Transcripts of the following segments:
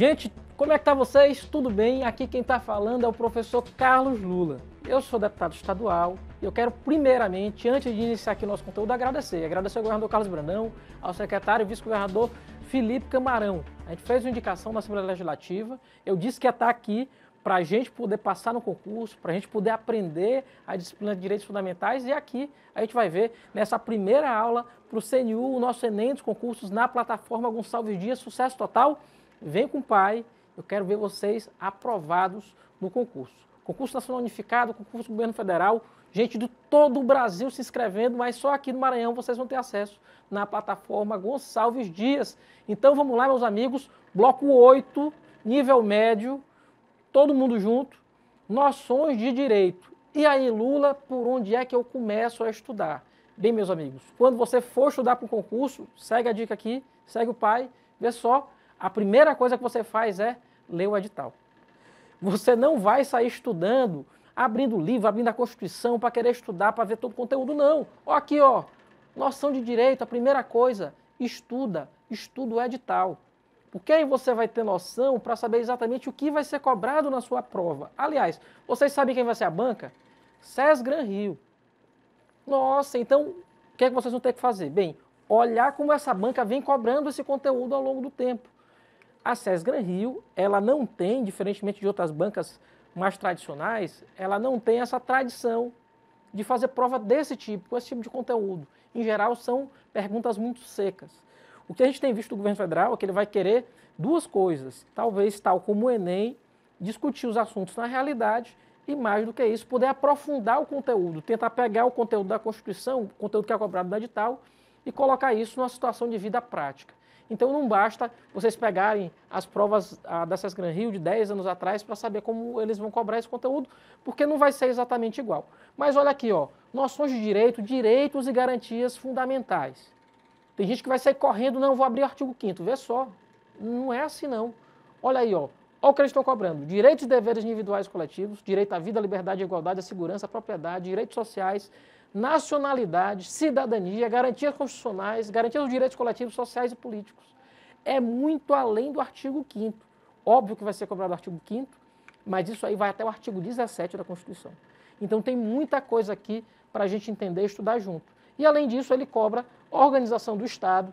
Gente, como é que tá vocês? Tudo bem? Aqui quem está falando é o professor Carlos Lula. Eu sou deputado estadual e eu quero primeiramente, antes de iniciar aqui o nosso conteúdo, agradecer. Agradecer ao governador Carlos Brandão, ao secretário e vice-governador Felipe Camarão. A gente fez uma indicação na Assembleia Legislativa, eu disse que ia estar aqui para a gente poder passar no concurso, para a gente poder aprender a disciplina de direitos fundamentais. E aqui a gente vai ver nessa primeira aula para o CNU, o nosso Enem dos concursos na plataforma Gonçalves Dias, sucesso total. Vem com o pai, eu quero ver vocês aprovados no concurso. Concurso Nacional Unificado, concurso do Governo Federal, gente de todo o Brasil se inscrevendo, mas só aqui no Maranhão vocês vão ter acesso na plataforma Gonçalves Dias. Então vamos lá, meus amigos, bloco 8, nível médio, todo mundo junto, noções de direito. E aí, Lula, por onde é que eu começo a estudar? Bem, meus amigos, quando você for estudar para o concurso, segue a dica aqui, segue o pai, vê só a primeira coisa que você faz é ler o edital. Você não vai sair estudando, abrindo livro, abrindo a Constituição para querer estudar, para ver todo o conteúdo, não. Ó, aqui, ó, noção de direito, a primeira coisa, estuda, estuda o edital. Porque aí você vai ter noção para saber exatamente o que vai ser cobrado na sua prova. Aliás, vocês sabem quem vai ser a banca? SES Gran Rio. Nossa, então o que, é que vocês vão ter que fazer? Bem, olhar como essa banca vem cobrando esse conteúdo ao longo do tempo. A Gran Rio, ela não tem, diferentemente de outras bancas mais tradicionais, ela não tem essa tradição de fazer prova desse tipo, com esse tipo de conteúdo. Em geral, são perguntas muito secas. O que a gente tem visto do governo federal é que ele vai querer duas coisas. Talvez, tal como o Enem, discutir os assuntos na realidade e, mais do que isso, poder aprofundar o conteúdo, tentar pegar o conteúdo da Constituição, o conteúdo que é cobrado no edital, e colocar isso numa situação de vida prática. Então não basta vocês pegarem as provas ah, dessas Gran Rio de 10 anos atrás para saber como eles vão cobrar esse conteúdo, porque não vai ser exatamente igual. Mas olha aqui, ó, noções de direito, direitos e garantias fundamentais. Tem gente que vai sair correndo, não, vou abrir o artigo 5 vê só. Não é assim não. Olha aí, ó, Olha o que eles estão cobrando: direitos e deveres individuais e coletivos, direito à vida, à liberdade, à igualdade, à segurança, à propriedade, direitos sociais, nacionalidade, cidadania, garantias constitucionais, garantias dos direitos coletivos, sociais e políticos. É muito além do artigo 5 Óbvio que vai ser cobrado o artigo 5 mas isso aí vai até o artigo 17 da Constituição. Então tem muita coisa aqui para a gente entender e estudar junto. E além disso, ele cobra a organização do Estado.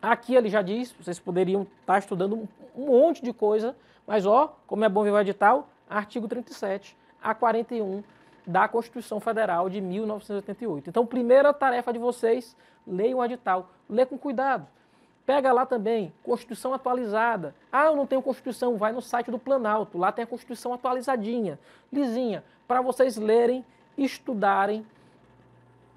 Aqui ele já diz, vocês poderiam estar tá estudando um monte de coisa, mas ó, como é bom ver o edital, artigo 37 a 41 da Constituição Federal de 1988. Então, primeira tarefa de vocês, leiam o edital, lê com cuidado. Pega lá também Constituição atualizada. Ah, eu não tenho Constituição, vai no site do Planalto, lá tem a Constituição atualizadinha, lisinha, para vocês lerem, estudarem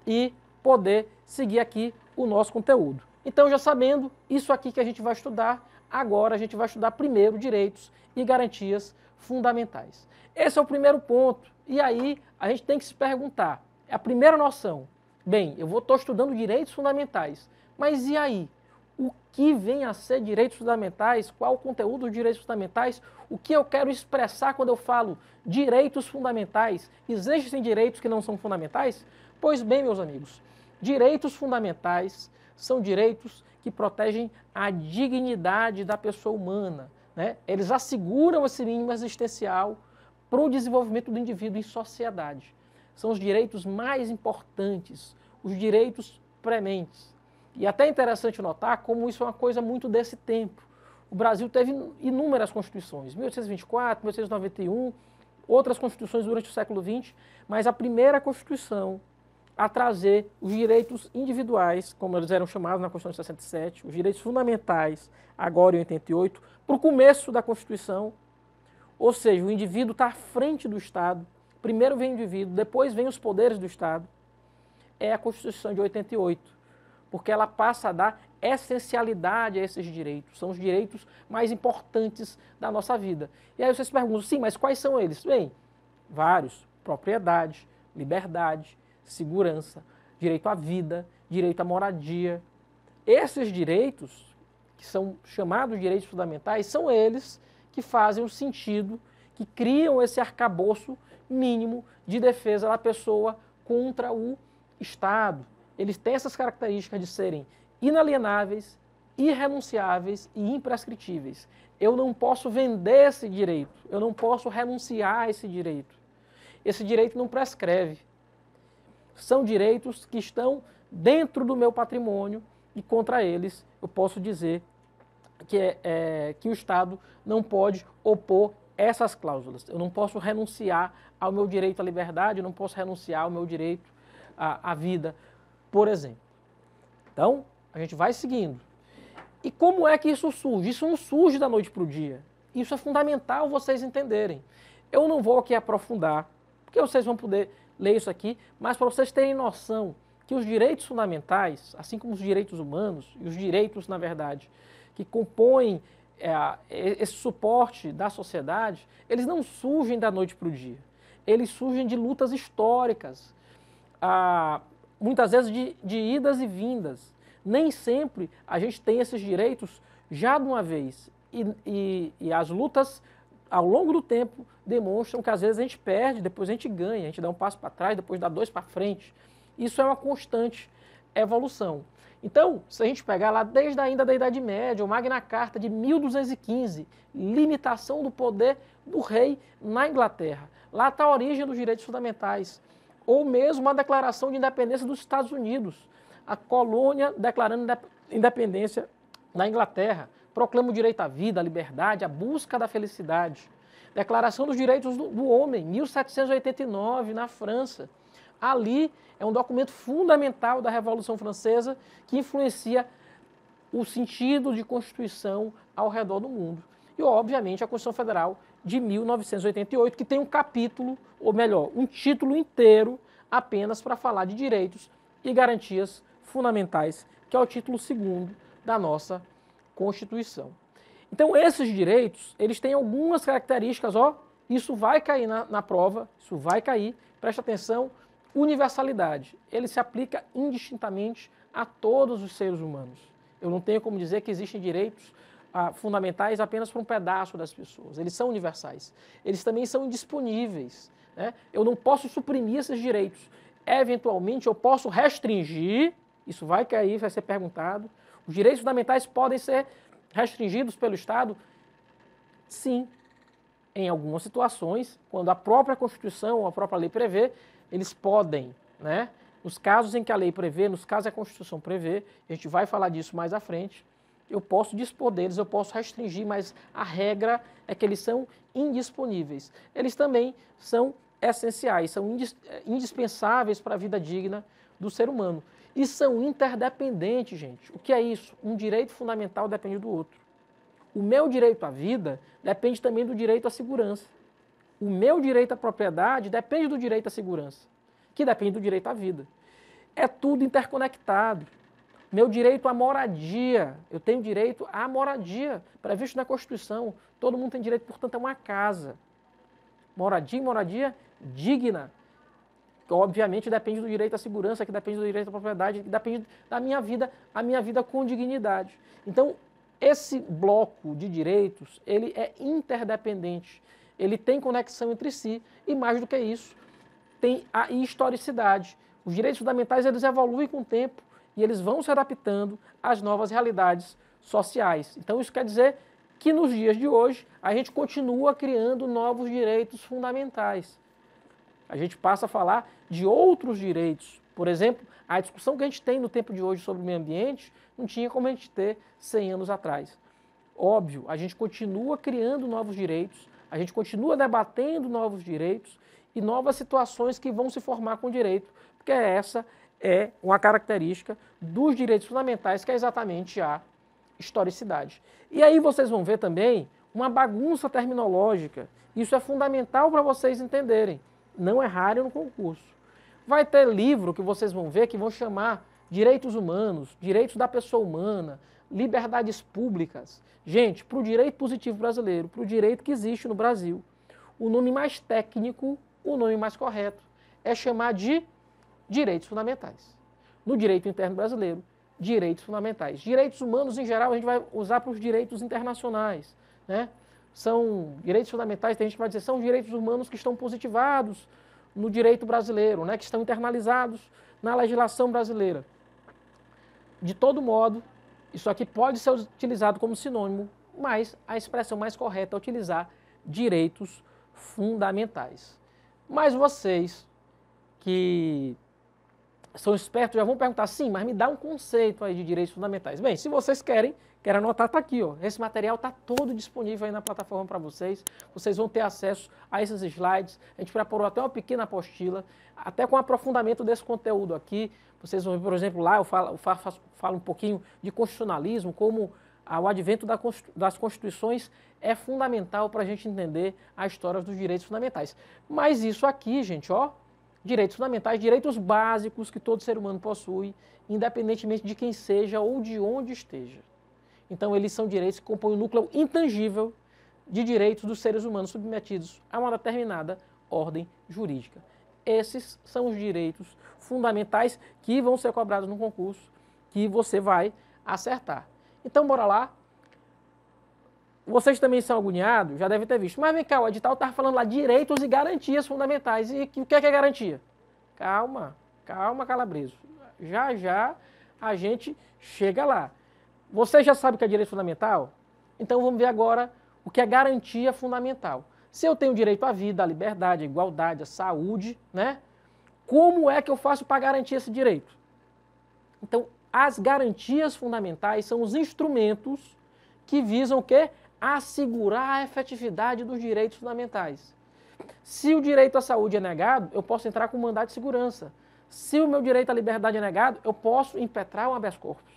e poder seguir aqui o nosso conteúdo. Então, já sabendo isso aqui que a gente vai estudar, Agora a gente vai estudar primeiro direitos e garantias fundamentais. Esse é o primeiro ponto. E aí a gente tem que se perguntar, é a primeira noção. Bem, eu vou estou estudando direitos fundamentais, mas e aí? O que vem a ser direitos fundamentais? Qual o conteúdo dos direitos fundamentais? O que eu quero expressar quando eu falo direitos fundamentais? Existem direitos que não são fundamentais? Pois bem, meus amigos, Direitos fundamentais são direitos que protegem a dignidade da pessoa humana. Né? Eles asseguram esse mínimo existencial para o desenvolvimento do indivíduo em sociedade. São os direitos mais importantes, os direitos prementes. E até é interessante notar como isso é uma coisa muito desse tempo. O Brasil teve inúmeras constituições, 1824, 1891, outras constituições durante o século XX, mas a primeira constituição a trazer os direitos individuais, como eles eram chamados na Constituição de 67, os direitos fundamentais, agora em 88, para o começo da Constituição. Ou seja, o indivíduo está à frente do Estado. Primeiro vem o indivíduo, depois vem os poderes do Estado. É a Constituição de 88, porque ela passa a dar essencialidade a esses direitos. São os direitos mais importantes da nossa vida. E aí vocês perguntam, sim, mas quais são eles? Bem, vários: propriedade, liberdade, segurança, direito à vida, direito à moradia. Esses direitos, que são chamados direitos fundamentais, são eles que fazem o sentido, que criam esse arcabouço mínimo de defesa da pessoa contra o Estado. Eles têm essas características de serem inalienáveis, irrenunciáveis e imprescritíveis. Eu não posso vender esse direito, eu não posso renunciar a esse direito. Esse direito não prescreve são direitos que estão dentro do meu patrimônio e contra eles eu posso dizer que, é, é, que o Estado não pode opor essas cláusulas. Eu não posso renunciar ao meu direito à liberdade, eu não posso renunciar ao meu direito à, à vida, por exemplo. Então, a gente vai seguindo. E como é que isso surge? Isso não surge da noite para o dia. Isso é fundamental vocês entenderem. Eu não vou aqui aprofundar, porque vocês vão poder ler isso aqui, mas para vocês terem noção que os direitos fundamentais, assim como os direitos humanos e os direitos, na verdade, que compõem é, é esse suporte da sociedade, eles não surgem da noite para o dia. Eles surgem de lutas históricas, ah, muitas vezes de, de idas e vindas. Nem sempre a gente tem esses direitos já de uma vez. E, e, e, as lutas ao longo do tempo, demonstram que às vezes a gente perde, depois a gente ganha, a gente dá um passo para trás, depois dá dois para frente. Isso é uma constante evolução. Então, se a gente pegar lá desde ainda da Idade Média, o Magna Carta de 1215, limitação do poder do rei na Inglaterra. Lá está a origem dos direitos fundamentais. Ou mesmo a Declaração de Independência dos Estados Unidos, a colônia declarando independência da Inglaterra proclama o direito à vida, à liberdade, à busca da felicidade. Declaração dos Direitos do, Homem, 1789, na França. Ali é um documento fundamental da Revolução Francesa que influencia o sentido de Constituição ao redor do mundo. E, obviamente, a Constituição Federal de 1988, que tem um capítulo, ou melhor, um título inteiro apenas para falar de direitos e garantias fundamentais, que é o título segundo da nossa Constituição Constituição. Então, esses direitos, eles têm algumas características, ó, isso vai cair na, na prova, isso vai cair, presta atenção, universalidade. Ele se aplica indistintamente a todos os seres humanos. Eu não tenho como dizer que existem direitos ah, fundamentais apenas para um pedaço das pessoas. Eles são universais. Eles também são indisponíveis. Né? Eu não posso suprimir esses direitos. Eventualmente, eu posso restringir, isso vai cair, vai ser perguntado, os direitos fundamentais podem ser restringidos pelo Estado? Sim. Em algumas situações, quando a própria Constituição ou a própria lei prevê, eles podem, né? Nos casos em que a lei prevê, nos casos em que a Constituição prevê, a gente vai falar disso mais à frente, eu posso dispor deles, eu posso restringir, mas a regra é que eles são indisponíveis. Eles também são essenciais, são eh, indispensáveis para a vida digna do ser humano e são interdependentes, gente. O que é isso? Um direito fundamental depende do outro. O meu direito à vida depende também do direito à segurança. O meu direito à propriedade depende do direito à segurança, que depende do direito à vida. É tudo interconectado. Meu direito à moradia, eu tenho direito à moradia, previsto na Constituição. Todo mundo tem direito, portanto, a uma casa. Moradia e moradia digna, obviamente depende do direito à segurança, que depende do direito à propriedade, que depende da minha vida, a minha vida com dignidade. Então, esse bloco de direitos, ele é interdependente, ele tem conexão entre si e mais do que isso, tem a historicidade. Os direitos fundamentais, eles evoluem com o tempo e eles vão se adaptando às novas realidades sociais. Então, isso quer dizer que nos dias de hoje, a gente continua criando novos direitos fundamentais. A gente passa a falar de outros direitos. Por exemplo, a discussão que a gente tem no tempo de hoje sobre o meio ambiente não tinha como a gente ter 100 anos atrás. Óbvio, a gente continua criando novos direitos, a gente continua debatendo novos direitos e novas situações que vão se formar com o direito, porque essa é uma característica dos direitos fundamentais, que é exatamente a historicidade. E aí vocês vão ver também uma bagunça terminológica. Isso é fundamental para vocês entenderem não errarem no concurso. Vai ter livro que vocês vão ver que vão chamar direitos humanos, direitos da pessoa humana, liberdades públicas. Gente, para o direito positivo brasileiro, para o direito que existe no Brasil, o nome mais técnico, o nome mais correto, é chamar de direitos fundamentais. No direito interno brasileiro, direitos fundamentais. Direitos humanos, em geral, a gente vai usar para os direitos internacionais, né? são direitos fundamentais, tem gente que vai dizer, são direitos humanos que estão positivados no direito brasileiro, né, que estão internalizados na legislação brasileira. De todo modo, isso aqui pode ser utilizado como sinônimo, mas a expressão mais correta é utilizar direitos fundamentais. Mas vocês que são espertos, já vão perguntar, sim, mas me dá um conceito aí de direitos fundamentais. Bem, se vocês querem, quero anotar, está aqui, ó. Esse material está todo disponível aí na plataforma para vocês. Vocês vão ter acesso a esses slides. A gente preparou até uma pequena apostila, até com aprofundamento desse conteúdo aqui. Vocês vão ver, por exemplo, lá eu falo, eu faço, falo um pouquinho de constitucionalismo, como o advento das constituições é fundamental para a gente entender a história dos direitos fundamentais. Mas isso aqui, gente, ó, direitos fundamentais, direitos básicos que todo ser humano possui, independentemente de quem seja ou de onde esteja. Então, eles são direitos que compõem o um núcleo intangível de direitos dos seres humanos submetidos a uma determinada ordem jurídica. Esses são os direitos fundamentais que vão ser cobrados no concurso, que você vai acertar. Então, bora lá vocês também são agoniados, já devem ter visto. Mas vem cá, o edital está falando lá direitos e garantias fundamentais. E o que é, que é garantia? Calma, calma, calabreso. Já, já a gente chega lá. Você já sabe o que é direito fundamental? Então vamos ver agora o que é garantia fundamental. Se eu tenho direito à vida, à liberdade, à igualdade, à saúde, né? Como é que eu faço para garantir esse direito? Então, as garantias fundamentais são os instrumentos que visam o quê? assegurar a efetividade dos direitos fundamentais. Se o direito à saúde é negado, eu posso entrar com mandado de segurança. Se o meu direito à liberdade é negado, eu posso impetrar um habeas corpus.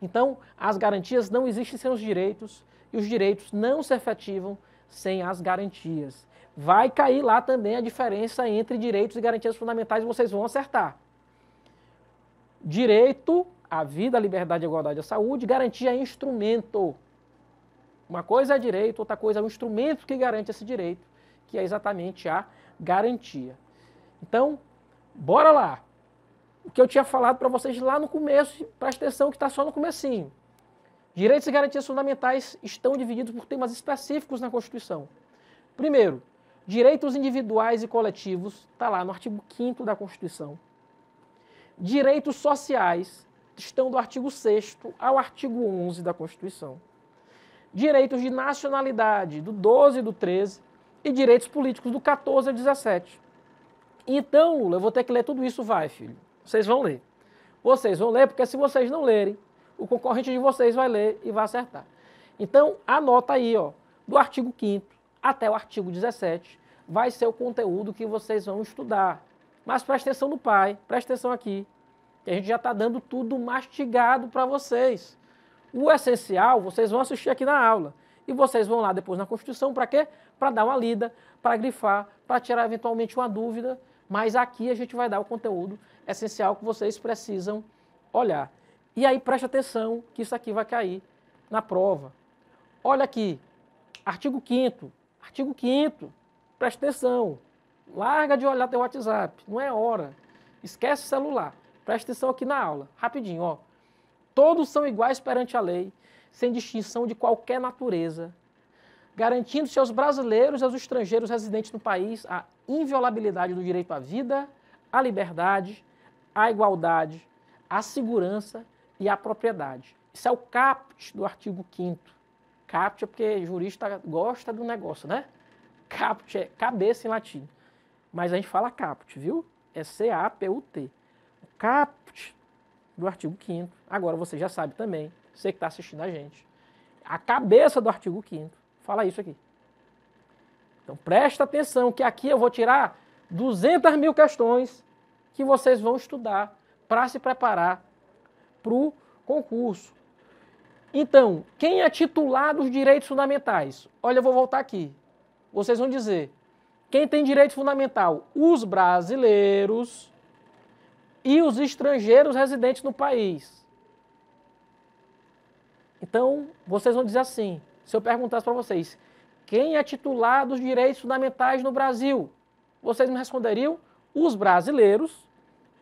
Então, as garantias não existem sem os direitos e os direitos não se efetivam sem as garantias. Vai cair lá também a diferença entre direitos e garantias fundamentais, vocês vão acertar. Direito à vida, à liberdade, à igualdade à saúde, garantia é instrumento. Uma coisa é direito, outra coisa é o instrumento que garante esse direito, que é exatamente a garantia. Então, bora lá. O que eu tinha falado para vocês lá no começo, presta atenção que está só no comecinho. Direitos e garantias fundamentais estão divididos por temas específicos na Constituição. Primeiro, direitos individuais e coletivos, está lá no artigo 5 da Constituição. Direitos sociais estão do artigo 6 ao artigo 11 da Constituição direitos de nacionalidade do 12 e do 13 e direitos políticos do 14 ao 17. Então, Lula, eu vou ter que ler tudo isso, vai, filho. Vocês vão ler. Vocês vão ler, porque se vocês não lerem, o concorrente de vocês vai ler e vai acertar. Então, anota aí, ó, do artigo 5 até o artigo 17, vai ser o conteúdo que vocês vão estudar. Mas presta atenção no pai, presta atenção aqui, que a gente já está dando tudo mastigado para vocês. O essencial vocês vão assistir aqui na aula. E vocês vão lá depois na Constituição para quê? Para dar uma lida, para grifar, para tirar eventualmente uma dúvida. Mas aqui a gente vai dar o conteúdo essencial que vocês precisam olhar. E aí preste atenção que isso aqui vai cair na prova. Olha aqui, artigo 5 Artigo 5 preste atenção. Larga de olhar teu WhatsApp, não é hora. Esquece o celular. Preste atenção aqui na aula, rapidinho, ó. Todos são iguais perante a lei, sem distinção de qualquer natureza, garantindo-se aos brasileiros e aos estrangeiros residentes no país a inviolabilidade do direito à vida, à liberdade, à igualdade, à segurança e à propriedade. Isso é o caput do artigo 5 Caput é porque jurista gosta do negócio, né? Caput é cabeça em latim. Mas a gente fala caput, viu? É C-A-P-U-T. caput do artigo 5 Agora você já sabe também, você que está assistindo a gente. A cabeça do artigo 5 fala isso aqui. Então presta atenção que aqui eu vou tirar 200 mil questões que vocês vão estudar para se preparar para o concurso. Então, quem é titular dos direitos fundamentais? Olha, eu vou voltar aqui. Vocês vão dizer, quem tem direito fundamental? Os brasileiros e os estrangeiros residentes no país. Então, vocês vão dizer assim: se eu perguntasse para vocês, quem é titular dos direitos fundamentais no Brasil? Vocês me responderiam: os brasileiros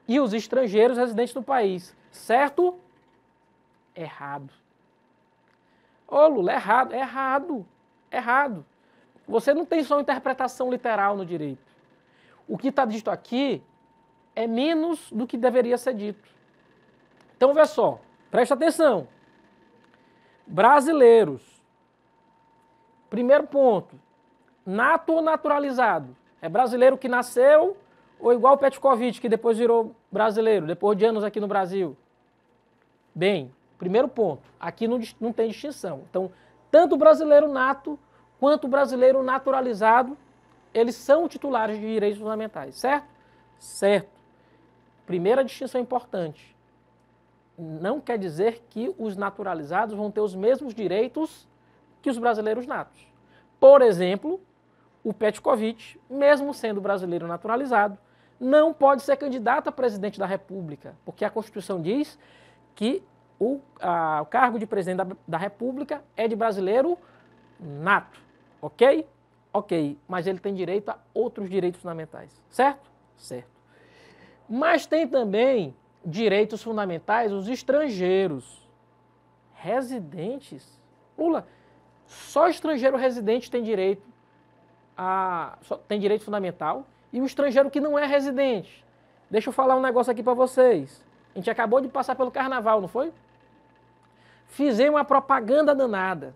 e os estrangeiros residentes no país. Certo? Errado. Ô, Lula, é errado, é errado, é errado. Você não tem só uma interpretação literal no direito. O que está dito aqui é menos do que deveria ser dito. Então, vê só, presta atenção. Brasileiros. Primeiro ponto, nato ou naturalizado? É brasileiro que nasceu ou igual o Petkovic, que depois virou brasileiro, depois de anos aqui no Brasil? Bem, primeiro ponto, aqui não, não tem distinção. Então, tanto o brasileiro nato quanto o brasileiro naturalizado, eles são titulares de direitos fundamentais, certo? Certo. Primeira distinção importante. Não quer dizer que os naturalizados vão ter os mesmos direitos que os brasileiros natos. Por exemplo, o Petkovic, mesmo sendo brasileiro naturalizado, não pode ser candidato a presidente da República, porque a Constituição diz que o, a, o cargo de presidente da, da República é de brasileiro nato, ok? Ok, mas ele tem direito a outros direitos fundamentais, certo? Certo. Mas tem também direitos fundamentais os estrangeiros residentes. Lula, só estrangeiro residente tem direito a tem direito fundamental e o estrangeiro que não é residente. Deixa eu falar um negócio aqui para vocês. A gente acabou de passar pelo carnaval, não foi? Fizemos uma propaganda danada.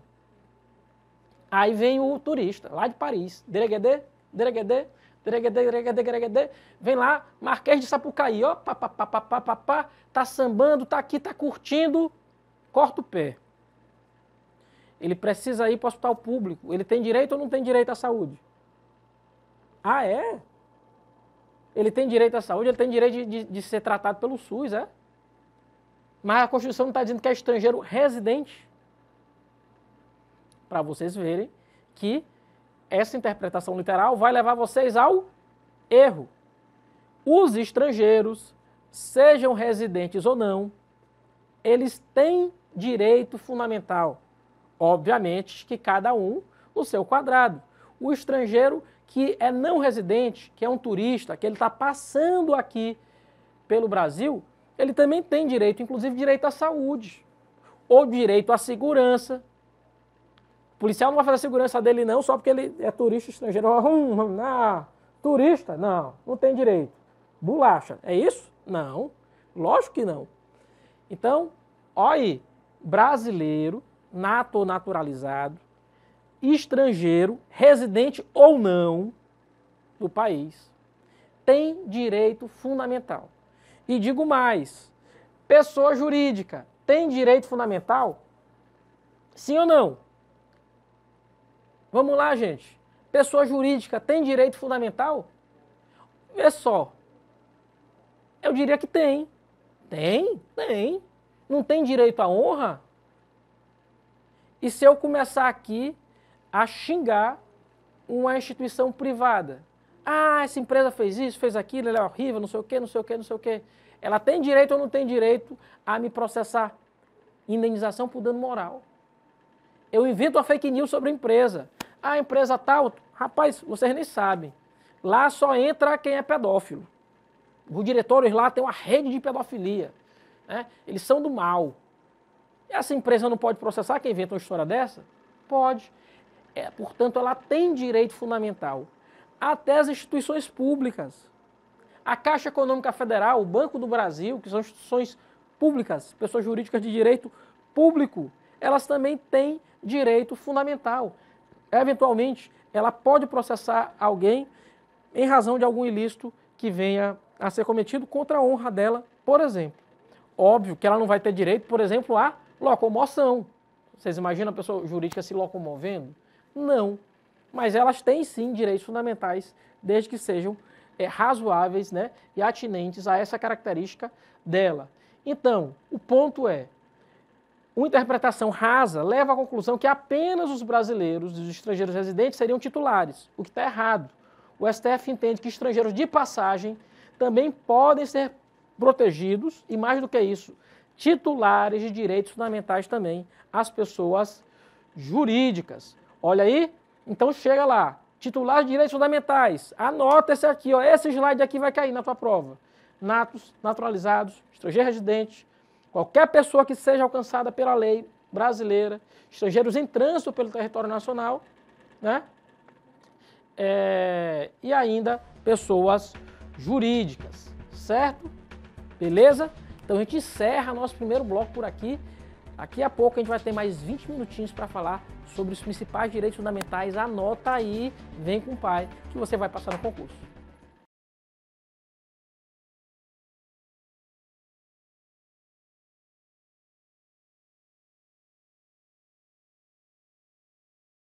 Aí vem o turista, lá de Paris, Dereguedê, Dereguedê, vem lá, Marquês de Sapucaí, ó, pá, pá, pá, pá, pá, pá, pá, tá sambando, tá aqui, tá curtindo, corta o pé. Ele precisa ir para o hospital público. Ele tem direito ou não tem direito à saúde? Ah, é? Ele tem direito à saúde, ele tem direito de, de, de ser tratado pelo SUS, é? Mas a Constituição não está dizendo que é estrangeiro residente. Para vocês verem que essa interpretação literal vai levar vocês ao erro. Os estrangeiros, sejam residentes ou não, eles têm direito fundamental. Obviamente que cada um no seu quadrado. O estrangeiro que é não residente, que é um turista, que ele está passando aqui pelo Brasil, ele também tem direito, inclusive direito à saúde, ou direito à segurança, o policial não vai fazer a segurança dele não só porque ele é turista estrangeiro. Hum, hum, ah, turista? Não, não tem direito. Bolacha, é isso? Não, lógico que não. Então, olha brasileiro, nato ou naturalizado, estrangeiro, residente ou não do país, tem direito fundamental. E digo mais, pessoa jurídica tem direito fundamental? Sim ou não? Vamos lá, gente. Pessoa jurídica tem direito fundamental? Vê só. Eu diria que tem. Tem, tem. Não tem direito à honra? E se eu começar aqui a xingar uma instituição privada? Ah, essa empresa fez isso, fez aquilo, ela é horrível, não sei o quê, não sei o quê, não sei o quê. Ela tem direito ou não tem direito a me processar? Indenização por dano moral. Eu invento a fake news sobre a empresa. A empresa tal, rapaz, vocês nem sabem. Lá só entra quem é pedófilo. Os diretores lá têm uma rede de pedofilia. Né? Eles são do mal. Essa empresa não pode processar quem inventa uma história dessa? Pode. É, portanto, ela tem direito fundamental. Até as instituições públicas. A Caixa Econômica Federal, o Banco do Brasil, que são instituições públicas, pessoas jurídicas de direito público, elas também têm direito fundamental eventualmente, ela pode processar alguém em razão de algum ilícito que venha a ser cometido contra a honra dela, por exemplo. Óbvio que ela não vai ter direito, por exemplo, à locomoção. Vocês imaginam a pessoa jurídica se locomovendo? Não. Mas elas têm sim direitos fundamentais, desde que sejam é, razoáveis né, e atinentes a essa característica dela. Então, o ponto é: uma interpretação rasa leva à conclusão que apenas os brasileiros e os estrangeiros residentes seriam titulares, o que está errado. O STF entende que estrangeiros de passagem também podem ser protegidos e, mais do que isso, titulares de direitos fundamentais também, as pessoas jurídicas. Olha aí, então chega lá, titulares de direitos fundamentais, anota esse aqui, ó, esse slide aqui vai cair na tua prova. Natos, naturalizados, estrangeiros residentes, Qualquer pessoa que seja alcançada pela lei brasileira, estrangeiros em trânsito pelo território nacional, né? É, e ainda pessoas jurídicas, certo? Beleza? Então a gente encerra nosso primeiro bloco por aqui. Daqui a pouco a gente vai ter mais 20 minutinhos para falar sobre os principais direitos fundamentais. Anota aí, vem com o pai, que você vai passar no concurso.